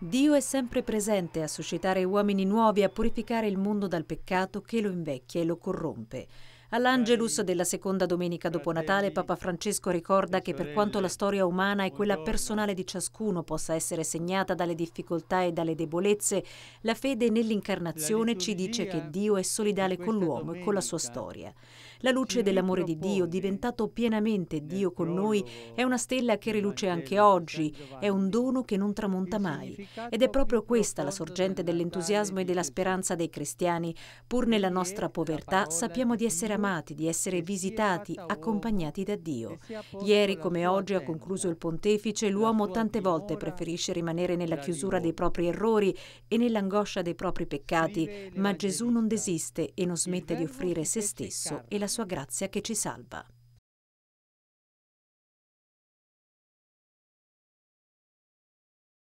Dio è sempre presente a suscitare uomini nuovi, a purificare il mondo dal peccato che lo invecchia e lo corrompe. All'Angelus della seconda domenica dopo Natale Papa Francesco ricorda che per quanto la storia umana e quella personale di ciascuno possa essere segnata dalle difficoltà e dalle debolezze, la fede nell'incarnazione ci dice che Dio è solidale con l'uomo e con la sua storia. La luce dell'amore di Dio, diventato pienamente Dio con noi, è una stella che riluce anche oggi, è un dono che non tramonta mai. Ed è proprio questa la sorgente dell'entusiasmo e della speranza dei cristiani. Pur nella nostra povertà sappiamo di essere amati, di essere visitati, accompagnati da Dio. Ieri come oggi, ha concluso il pontefice, l'uomo tante volte preferisce rimanere nella chiusura dei propri errori e nell'angoscia dei propri peccati, ma Gesù non desiste e non smette di offrire se stesso e la sua grazia che ci salva.